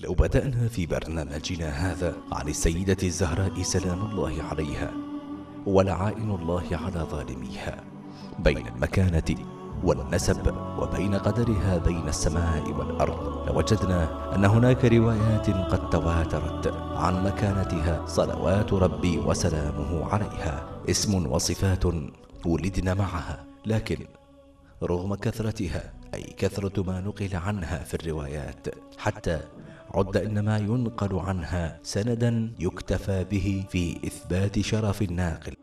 لو بدأنا في برنامجنا هذا عن السيدة الزهراء سلام الله عليها ولعائن الله على ظالميها بين المكانة والنسب وبين قدرها بين السماء والأرض لوجدنا أن هناك روايات قد تواترت عن مكانتها صلوات ربي وسلامه عليها اسم وصفات ولدنا معها لكن رغم كثرتها أي كثرة ما نقل عنها في الروايات حتى عد إنما ينقل عنها سندا يكتفى به في إثبات شرف الناقل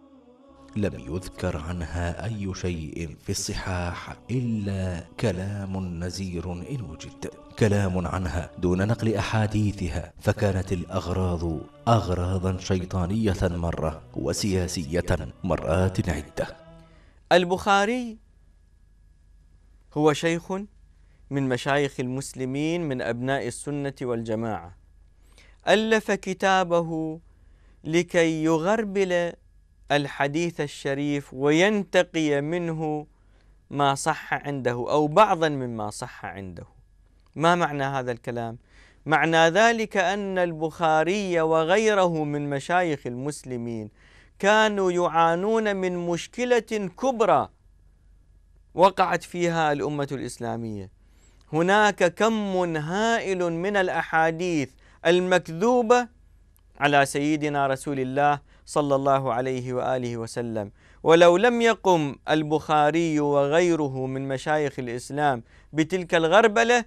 لم يذكر عنها أي شيء في الصحاح إلا كلام نزير إن وجد كلام عنها دون نقل أحاديثها فكانت الأغراض أغراضا شيطانية مرة وسياسية مرات عدة البخاري هو شيخ من مشايخ المسلمين من أبناء السنة والجماعة ألف كتابه لكي يغربل الحديث الشريف وينتقي منه ما صح عنده أو بعضا مما صح عنده ما معنى هذا الكلام؟ معنى ذلك أن البخاري وغيره من مشايخ المسلمين كانوا يعانون من مشكلة كبرى وقعت فيها الأمة الإسلامية هناك كم هائل من الاحاديث المكذوبه على سيدنا رسول الله صلى الله عليه واله وسلم ولو لم يقم البخاري وغيره من مشايخ الاسلام بتلك الغربله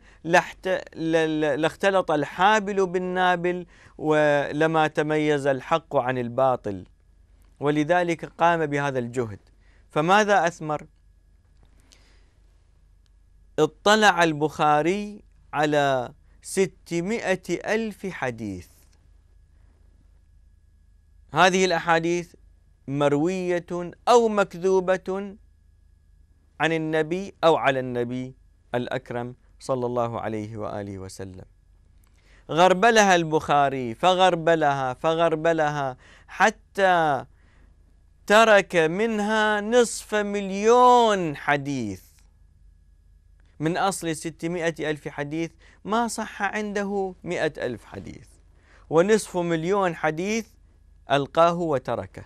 لاختلط الحابل بالنابل ولما تميز الحق عن الباطل ولذلك قام بهذا الجهد فماذا اثمر؟ اطلع البخاري على ستمائة ألف حديث هذه الأحاديث مروية أو مكذوبة عن النبي أو على النبي الأكرم صلى الله عليه وآله وسلم غربلها البخاري فغربلها فغربلها حتى ترك منها نصف مليون حديث من أصل 600 ألف حديث ما صح عنده 100 ألف حديث ونصف مليون حديث ألقاه وتركه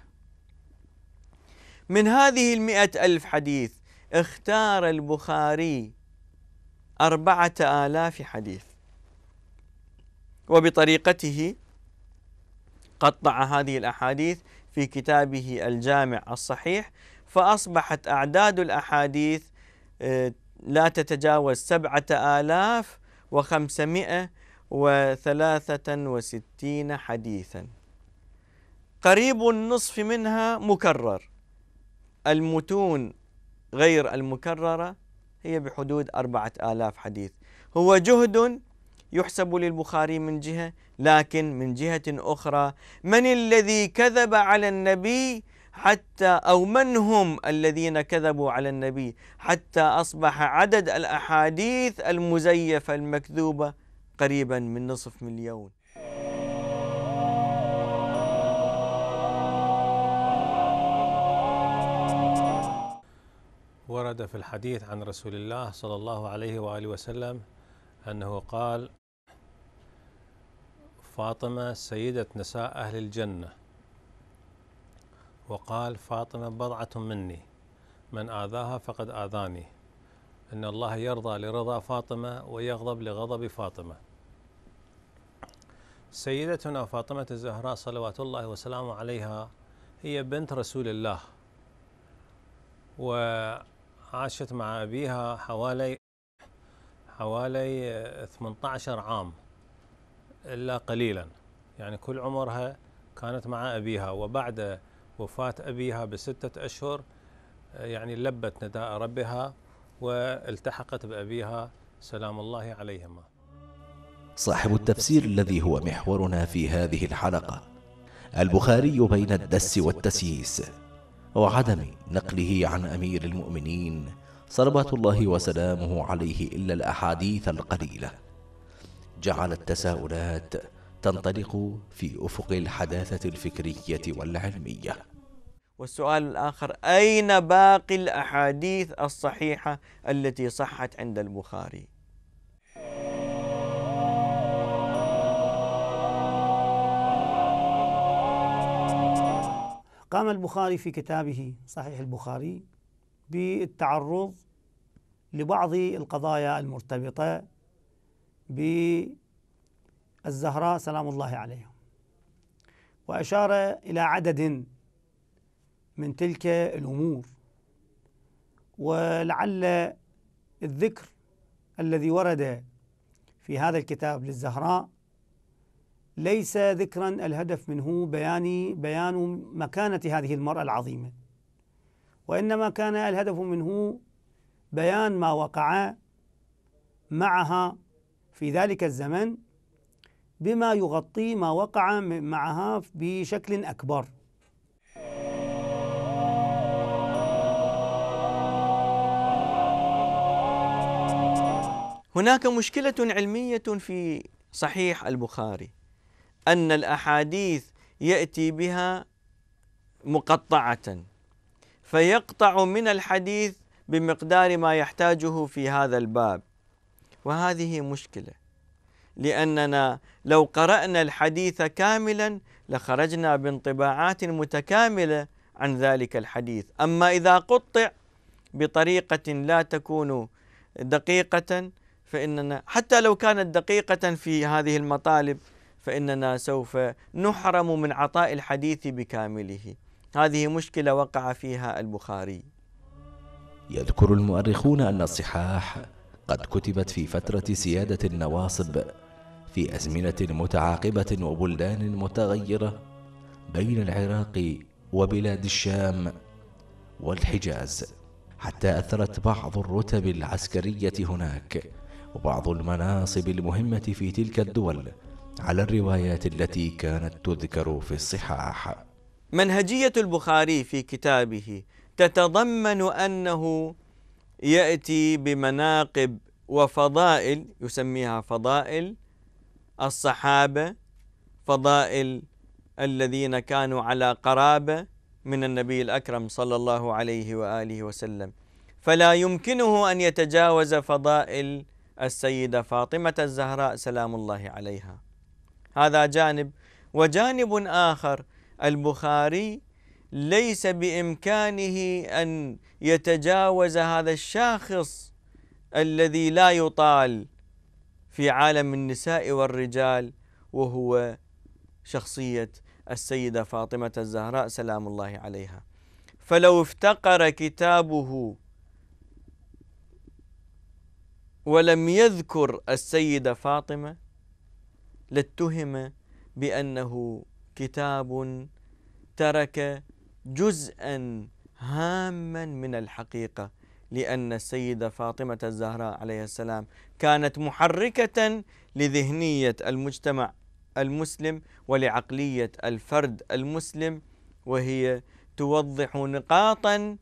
من هذه المئة ألف حديث اختار البخاري أربعة آلاف حديث وبطريقته قطع هذه الأحاديث في كتابه الجامع الصحيح فأصبحت أعداد الأحاديث آه، لا تتجاوز سبعة آلاف وخمسمائة وثلاثة وستين حديثا قريب النصف منها مكرر المتون غير المكررة هي بحدود أربعة آلاف حديث هو جهد يحسب للبخاري من جهة لكن من جهة أخرى من الذي كذب على النبي حتى أو من هم الذين كذبوا على النبي حتى أصبح عدد الأحاديث المزيفة المكذوبة قريبا من نصف مليون ورد في الحديث عن رسول الله صلى الله عليه وآله وسلم أنه قال فاطمة سيدة نساء أهل الجنة وقال فاطمة بضعة مني من آذاها فقد آذاني إن الله يرضى لرضا فاطمة ويغضب لغضب فاطمة سيدتنا فاطمة الزهراء صلوات الله وسلامه عليها هي بنت رسول الله وعاشت مع أبيها حوالي حوالي 18 عام إلا قليلا يعني كل عمرها كانت مع أبيها وبعد وفاة أبيها بستة أشهر آه، يعني لبت نداء ربها والتحقت بأبيها سلام الله عليهما صاحب التفسير الذي هو محورنا في هذه الحلقة البخاري بين الدس والتسييس وعدم نقله عن أمير المؤمنين صلوات الله وسلامه عليه إلا الأحاديث القليلة جعل التساؤلات تنطلق في أفق الحداثة الفكرية والعلمية والسؤال الآخر أين باقي الأحاديث الصحيحة التي صحت عند البخاري قام البخاري في كتابه صحيح البخاري بالتعرض لبعض القضايا المرتبطة ب الزهراء سلام الله عليهم وأشار إلى عدد من تلك الأمور ولعل الذكر الذي ورد في هذا الكتاب للزهراء ليس ذكرا الهدف منه بيان بيان مكانة هذه المرأة العظيمة وإنما كان الهدف منه بيان ما وقع معها في ذلك الزمن بما يغطي ما وقع معها بشكل أكبر هناك مشكلة علمية في صحيح البخاري أن الأحاديث يأتي بها مقطعة فيقطع من الحديث بمقدار ما يحتاجه في هذا الباب وهذه مشكله لأننا لو قرأنا الحديث كاملا لخرجنا بانطباعات متكاملة عن ذلك الحديث أما إذا قطع بطريقة لا تكون دقيقة فإننا حتى لو كانت دقيقة في هذه المطالب فإننا سوف نحرم من عطاء الحديث بكامله هذه مشكلة وقع فيها البخاري يذكر المؤرخون أن الصحاح قد كتبت في فترة سيادة النواصب في أزمنة متعاقبة وبلدان متغيرة بين العراق وبلاد الشام والحجاز حتى أثرت بعض الرتب العسكرية هناك وبعض المناصب المهمة في تلك الدول على الروايات التي كانت تذكر في الصحاح. منهجية البخاري في كتابه تتضمن أنه يأتي بمناقب وفضائل يسميها فضائل الصحابة فضائل الذين كانوا على قرابة من النبي الأكرم صلى الله عليه وآله وسلم فلا يمكنه أن يتجاوز فضائل السيدة فاطمة الزهراء سلام الله عليها هذا جانب وجانب آخر البخاري ليس بإمكانه أن يتجاوز هذا الشاخص الذي لا يطال في عالم النساء والرجال وهو شخصية السيدة فاطمة الزهراء سلام الله عليها فلو افتقر كتابه ولم يذكر السيدة فاطمة لاتهم بأنه كتاب ترك جزءا هاما من الحقيقة لأن السيدة فاطمة الزهراء عليه السلام كانت محركة لذهنية المجتمع المسلم ولعقلية الفرد المسلم وهي توضح نقاطا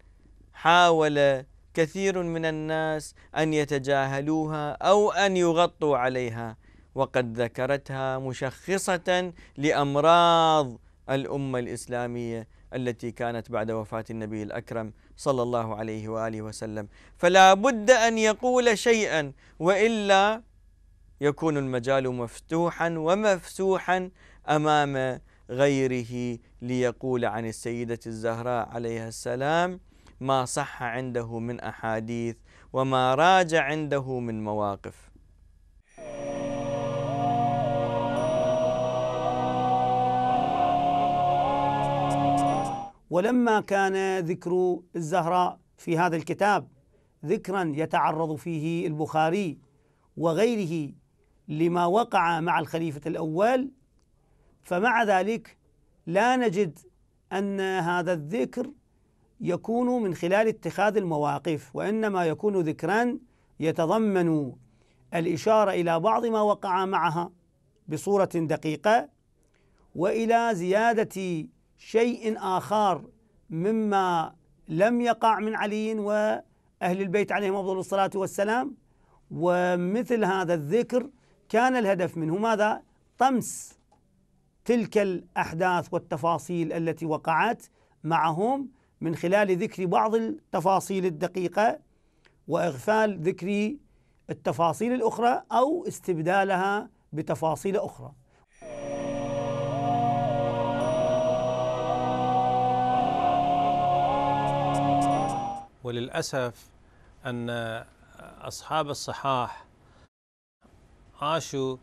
حاول كثير من الناس أن يتجاهلوها أو أن يغطوا عليها وقد ذكرتها مشخصة لأمراض الأمة الإسلامية التي كانت بعد وفاة النبي الأكرم صلى الله عليه واله وسلم فلا بد ان يقول شيئا والا يكون المجال مفتوحا ومفسوحا امام غيره ليقول عن السيده الزهراء عليها السلام ما صح عنده من احاديث وما راج عنده من مواقف ولما كان ذكر الزهراء في هذا الكتاب ذكرا يتعرض فيه البخاري وغيره لما وقع مع الخليفة الأول فمع ذلك لا نجد أن هذا الذكر يكون من خلال اتخاذ المواقف وإنما يكون ذكرا يتضمن الإشارة إلى بعض ما وقع معها بصورة دقيقة وإلى زيادة شيء آخر مما لم يقع من علي وأهل البيت عليهم أفضل الصلاة والسلام ومثل هذا الذكر كان الهدف منه ماذا؟ طمس تلك الأحداث والتفاصيل التي وقعت معهم من خلال ذكر بعض التفاصيل الدقيقة وإغفال ذكر التفاصيل الأخرى أو استبدالها بتفاصيل أخرى وللأسف أن أصحاب الصحاح عاشوا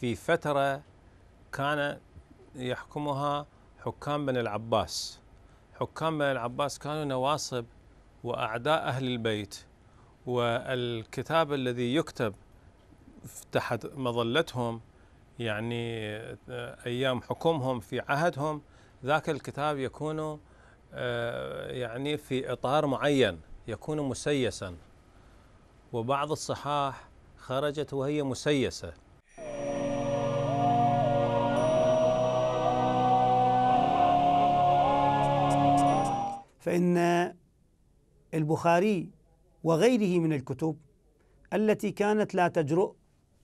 في فترة كان يحكمها حكام بن العباس حكام بن العباس كانوا نواصب وأعداء أهل البيت والكتاب الذي يكتب تحت مظلتهم يعني آه، أيام حكمهم في عهدهم ذاك الكتاب يكون آه، يعني في إطار معين يكون مسيسا وبعض الصحاح خرجت وهي مسيسة فإن البخاري وغيره من الكتب التي كانت لا تجرؤ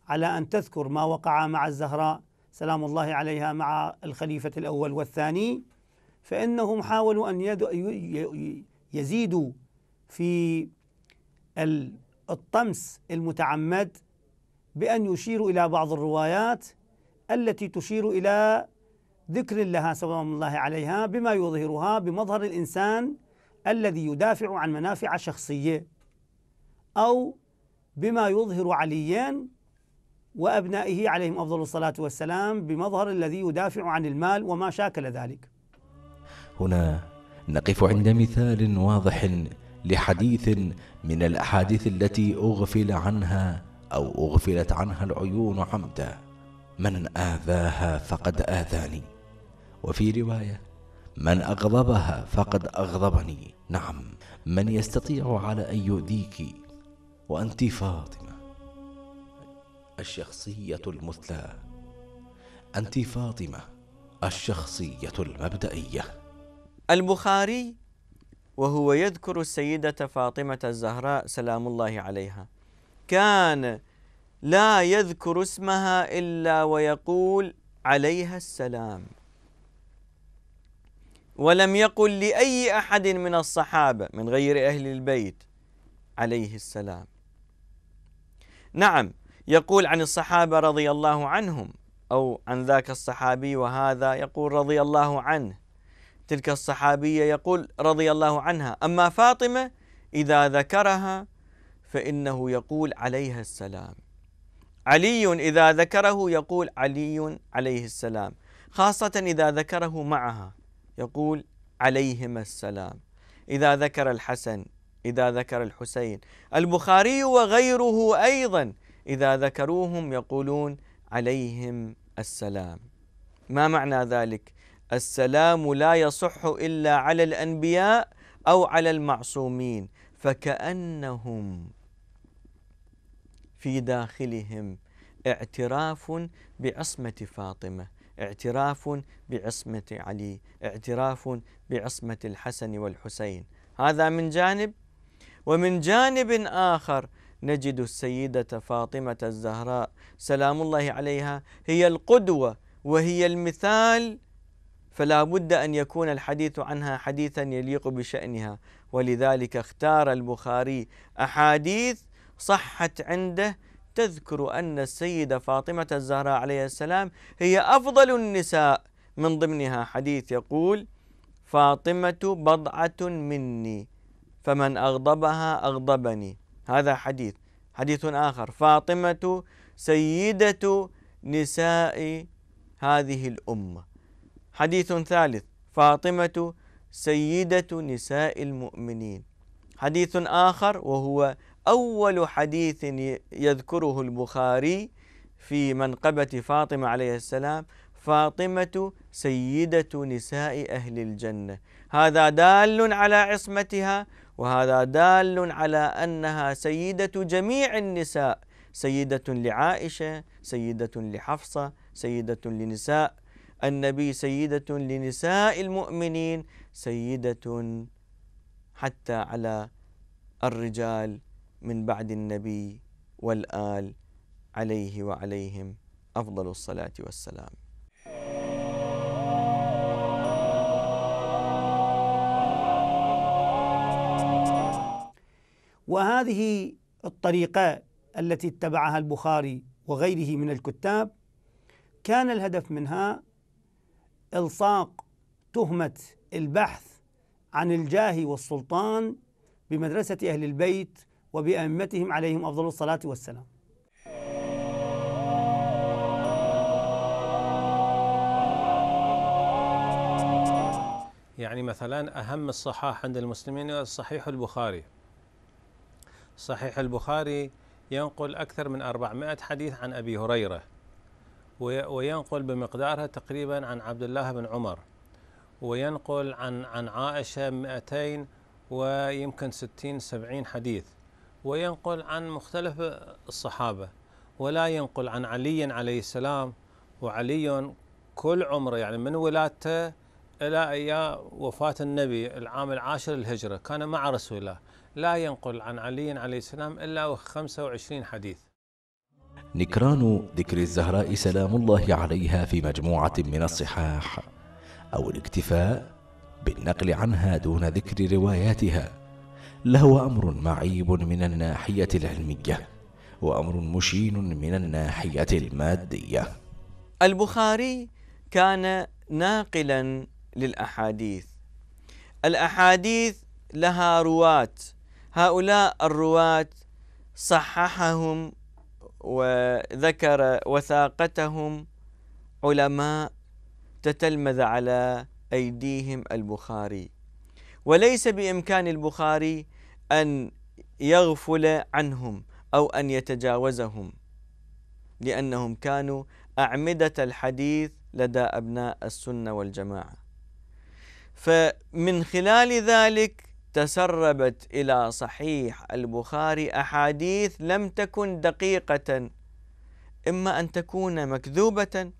على أن تذكر ما وقع مع الزهراء سلام الله عليها مع الخليفة الأول والثاني فإنهم حاولوا أن يزيدوا في الطمس المتعمد بأن يشيروا إلى بعض الروايات التي تشير إلى ذكر لها سلام الله عليها بما يظهرها بمظهر الإنسان الذي يدافع عن منافع شخصية أو بما يظهر عليا وأبنائه عليهم أفضل الصلاة والسلام بمظهر الذي يدافع عن المال وما شاكل ذلك هنا نقف عند مثال واضح لحديث من الاحاديث التي اغفل عنها او اغفلت عنها العيون عمدا من اذاها فقد اذاني وفي روايه من اغضبها فقد اغضبني نعم من يستطيع على ان يؤذيك وانت فاطمه الشخصيه المثلى انت فاطمه الشخصيه المبدئيه البخاري وهو يذكر السيدة فاطمة الزهراء سلام الله عليها كان لا يذكر اسمها إلا ويقول عليها السلام ولم يقل لأي أحد من الصحابة من غير أهل البيت عليه السلام نعم يقول عن الصحابة رضي الله عنهم أو عن ذاك الصحابي وهذا يقول رضي الله عنه تلك الصحابية يقول رضي الله عنها أما فاطمة إذا ذكرها فإنه يقول عليها السلام علي إذا ذكره يقول علي عليه السلام خاصة إذا ذكره معها يقول عليهما السلام إذا ذكر الحسن إذا ذكر الحسين البخاري وغيره أيضا إذا ذكروهم يقولون عليهم السلام ما معنى ذلك؟ السلام لا يصح إلا على الأنبياء أو على المعصومين فكأنهم في داخلهم اعتراف بعصمة فاطمة اعتراف بعصمة علي اعتراف بعصمة الحسن والحسين هذا من جانب ومن جانب آخر نجد السيدة فاطمة الزهراء سلام الله عليها هي القدوة وهي المثال فلا بد أن يكون الحديث عنها حديثا يليق بشأنها ولذلك اختار البخاري أحاديث صحت عنده تذكر أن السيدة فاطمة الزهراء عليه السلام هي أفضل النساء من ضمنها حديث يقول فاطمة بضعة مني فمن أغضبها أغضبني هذا حديث حديث آخر فاطمة سيدة نساء هذه الأمة حديث ثالث فاطمة سيدة نساء المؤمنين حديث آخر وهو أول حديث يذكره البخاري في منقبة فاطمة عليه السلام فاطمة سيدة نساء أهل الجنة هذا دال على عصمتها وهذا دال على أنها سيدة جميع النساء سيدة لعائشة سيدة لحفصة سيدة لنساء النبي سيدة لنساء المؤمنين سيدة حتى على الرجال من بعد النبي والآل عليه وعليهم أفضل الصلاة والسلام وهذه الطريقة التي اتبعها البخاري وغيره من الكتاب كان الهدف منها إلصاق تهمة البحث عن الجاه والسلطان بمدرسة أهل البيت وبأئمتهم عليهم أفضل الصلاة والسلام يعني مثلا أهم الصحاح عند المسلمين صحيح البخاري صحيح البخاري ينقل أكثر من 400 حديث عن أبي هريرة وينقل بمقدارها تقريبا عن عبد الله بن عمر وينقل عن عن عائشة 200 ويمكن 60 70 حديث وينقل عن مختلف الصحابة ولا ينقل عن علي عليه السلام وعلي كل عمره يعني من ولادته إلى أيام وفاة النبي العام العاشر للهجرة كان مع رسول الله لا ينقل عن علي عليه السلام إلا 25 حديث نكران ذكر الزهراء سلام الله عليها في مجموعة من الصحاح أو الاكتفاء بالنقل عنها دون ذكر رواياتها لهو أمر معيب من الناحية العلمية وأمر مشين من الناحية المادية البخاري كان ناقلا للأحاديث الأحاديث لها رواة هؤلاء الرواة صححهم وذكر وثاقتهم علماء تتلمذ على أيديهم البخاري وليس بإمكان البخاري أن يغفل عنهم أو أن يتجاوزهم لأنهم كانوا أعمدة الحديث لدى أبناء السنة والجماعة فمن خلال ذلك تسربت الى صحيح البخاري احاديث لم تكن دقيقه اما ان تكون مكذوبه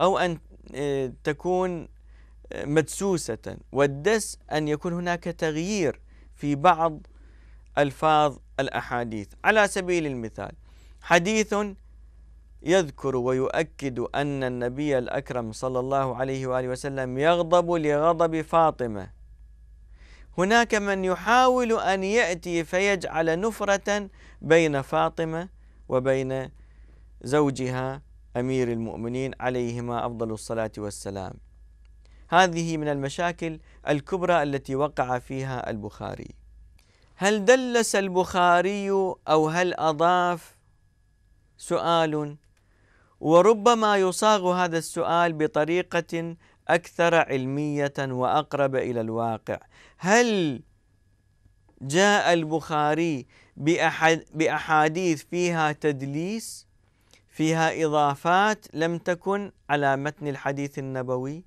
او ان آه، تكون آه، مدسوسه والدس ان يكون هناك تغيير في بعض الفاظ الاحاديث على سبيل المثال حديث يذكر ويؤكد ان النبي الاكرم صلى الله عليه واله وسلم يغضب لغضب فاطمه هناك من يحاول أن يأتي فيجعل نفرة بين فاطمة وبين زوجها أمير المؤمنين عليهما أفضل الصلاة والسلام هذه من المشاكل الكبرى التي وقع فيها البخاري هل دلس البخاري أو هل أضاف سؤال وربما يصاغ هذا السؤال بطريقة اكثر علميه واقرب الى الواقع هل جاء البخاري بأحد باحاديث فيها تدليس فيها اضافات لم تكن على متن الحديث النبوي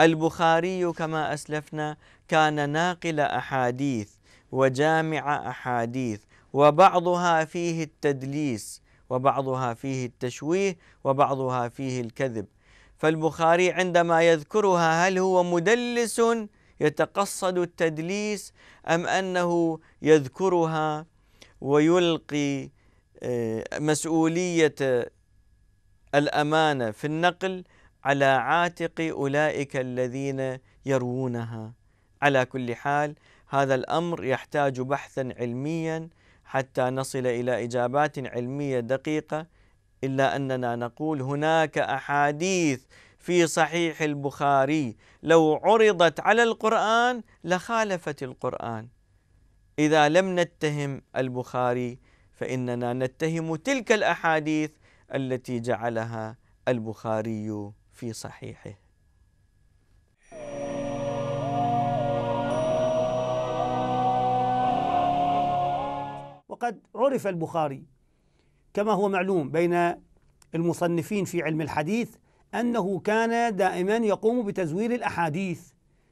البخاري كما اسلفنا كان ناقل احاديث وجامع احاديث وبعضها فيه التدليس وبعضها فيه التشويه وبعضها فيه الكذب فالبخاري عندما يذكرها هل هو مدلس يتقصد التدليس ام انه يذكرها ويلقي آه، مسؤوليه الامانه في النقل على عاتق اولئك الذين يروونها على كل حال هذا الامر يحتاج بحثا علميا حتى نصل الى اجابات علميه دقيقه إلا أننا نقول هناك أحاديث في صحيح البخاري لو عرضت على القرآن لخالفت القرآن إذا لم نتهم البخاري فإننا نتهم تلك الأحاديث التي جعلها البخاري في صحيحه وقد عرف البخاري كما هو معلوم بين المصنفين في علم الحديث انه كان دائما يقوم بتزوير الاحاديث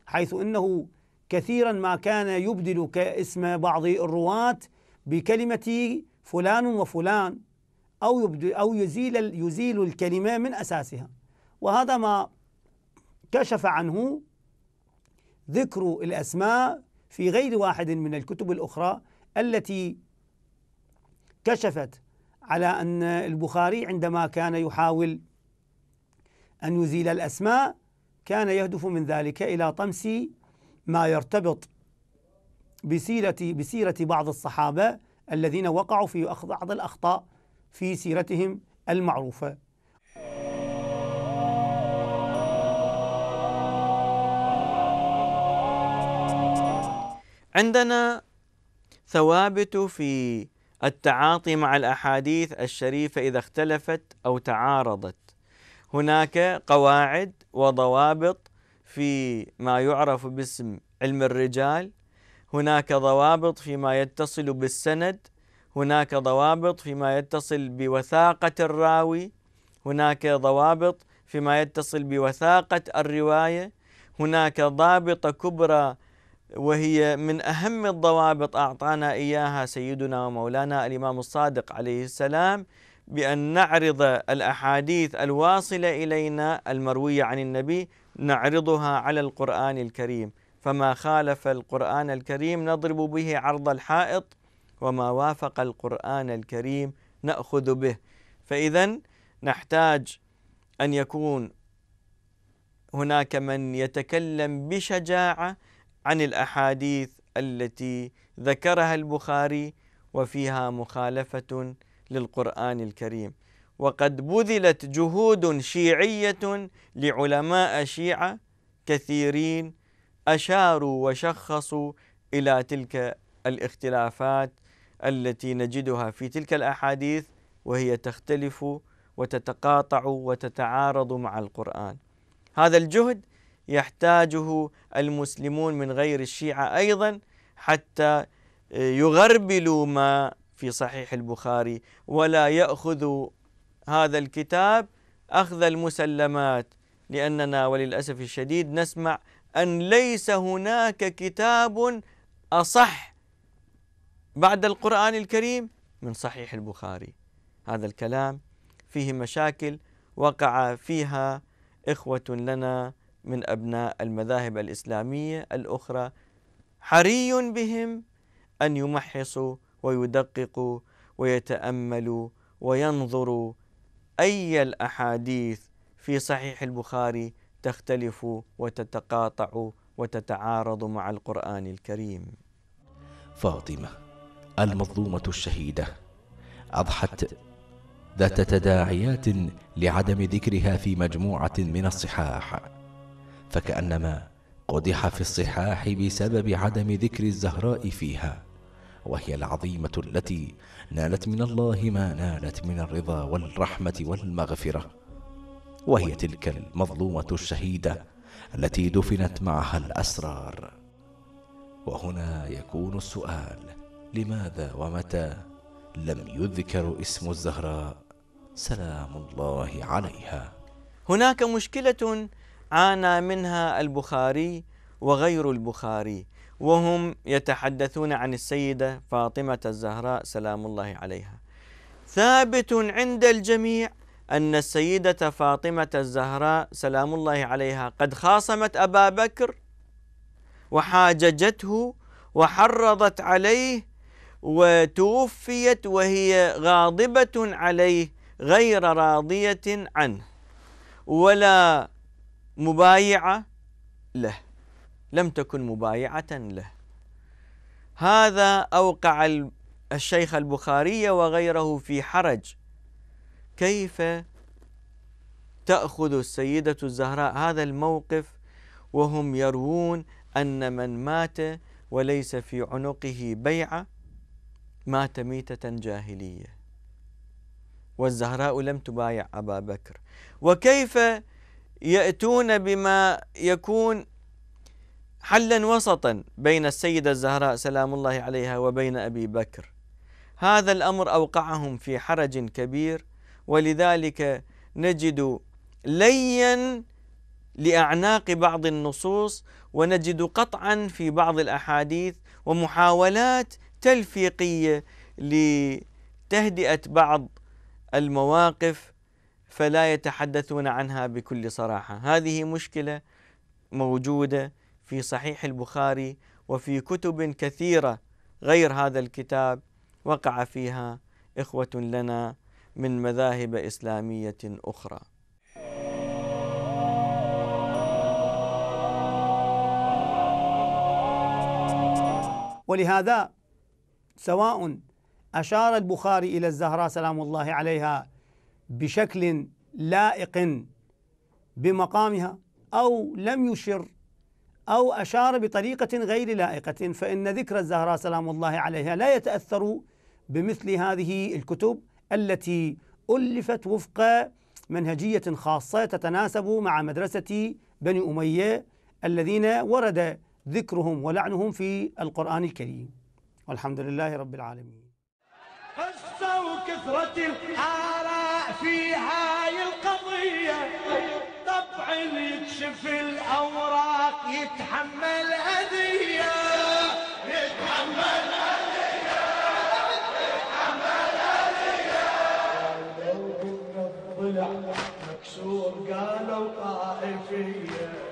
حيث انه كثيرا ما كان يبدل كاسم بعض الرواة بكلمة فلان وفلان أو يبدل أو يزيل يزيل الكلمة من أساسها وهذا ما كشف عنه ذكر الأسماء في غير واحد من الكتب الأخرى التي كشفت على ان البخاري عندما كان يحاول ان يزيل الاسماء كان يهدف من ذلك الى طمس ما يرتبط بسيره بسيره بعض الصحابه الذين وقعوا في بعض الاخطاء في سيرتهم المعروفه. عندنا ثوابت في التعاطي مع الاحاديث الشريفه اذا اختلفت او تعارضت هناك قواعد وضوابط في ما يعرف باسم علم الرجال هناك ضوابط فيما يتصل بالسند هناك ضوابط فيما يتصل بوثاقه الراوي هناك ضوابط فيما يتصل بوثاقه الروايه هناك ضابطه كبرى وهي من أهم الضوابط أعطانا إياها سيدنا ومولانا الإمام الصادق عليه السلام بأن نعرض الأحاديث الواصلة إلينا المروية عن النبي نعرضها على القرآن الكريم فما خالف القرآن الكريم نضرب به عرض الحائط وما وافق القرآن الكريم نأخذ به فإذا نحتاج أن يكون هناك من يتكلم بشجاعة عن الاحاديث التي ذكرها البخاري وفيها مخالفه للقران الكريم وقد بذلت جهود شيعيه لعلماء شيعه كثيرين اشاروا وشخصوا الى تلك الاختلافات التي نجدها في تلك الاحاديث وهي تختلف وتتقاطع وتتعارض مع القران هذا الجهد يحتاجه المسلمون من غير الشيعة أيضا حتى آه، يغربلوا ما في صحيح البخاري ولا يأخذوا هذا الكتاب أخذ المسلمات لأننا وللأسف الشديد نسمع أن ليس هناك كتاب أصح بعد القرآن الكريم من صحيح البخاري هذا الكلام فيه مشاكل وقع فيها إخوة لنا من أبناء المذاهب الإسلامية الأخرى حري بهم أن يمحصوا ويدققوا ويتأملوا وينظروا أي الأحاديث في صحيح البخاري تختلف وتتقاطع وتتعارض مع القرآن الكريم. فاطمة المظلومة الشهيدة أضحت ذات تداعيات لعدم ذكرها في مجموعة من الصحاح فكأنما قدح في الصحاح بسبب عدم ذكر الزهراء فيها وهي العظيمة التي نالت من الله ما نالت من الرضا والرحمة والمغفرة وهي تلك المظلومة الشهيدة التي دفنت معها الأسرار وهنا يكون السؤال لماذا ومتى لم يذكر اسم الزهراء سلام الله عليها هناك مشكلة عانى منها البخاري وغير البخاري وهم يتحدثون عن السيدة فاطمة الزهراء سلام الله عليها ثابت عند الجميع أن السيدة فاطمة الزهراء سلام الله عليها قد خاصمت أبا بكر وحاججته وحرضت عليه وتوفيت وهي غاضبة عليه غير راضية عنه ولا مبايعة له لم تكن مبايعة له هذا أوقع الشيخ البخاري وغيره في حرج كيف تأخذ السيدة الزهراء هذا الموقف وهم يروون أن من مات وليس في عنقه بيعة مات ميتة جاهلية والزهراء لم تبايع أبا بكر وكيف يأتون بما يكون حلا وسطا بين السيدة الزهراء سلام الله عليها وبين أبي بكر هذا الأمر أوقعهم في حرج كبير ولذلك نجد ليا لأعناق بعض النصوص ونجد قطعا في بعض الأحاديث ومحاولات تلفيقية لتهدئة بعض المواقف فلا يتحدثون عنها بكل صراحه هذه مشكله موجوده في صحيح البخاري وفي كتب كثيره غير هذا الكتاب وقع فيها اخوه لنا من مذاهب اسلاميه اخرى ولهذا سواء أشار البخاري إلى الزهراء سلام الله عليها بشكل لائق بمقامها او لم يشر او اشار بطريقه غير لائقه فان ذكر الزهراء سلام الله عليها لا يتاثر بمثل هذه الكتب التي الفت وفق منهجيه خاصه تتناسب مع مدرسه بني اميه الذين ورد ذكرهم ولعنهم في القران الكريم والحمد لله رب العالمين. كثرة الحاره في هاي القضية طبعا يكشف الأوراق يتحمل أذية يتحمل أذية يتحمل أذية قلبنا الضلع مكسور قالوا طائفية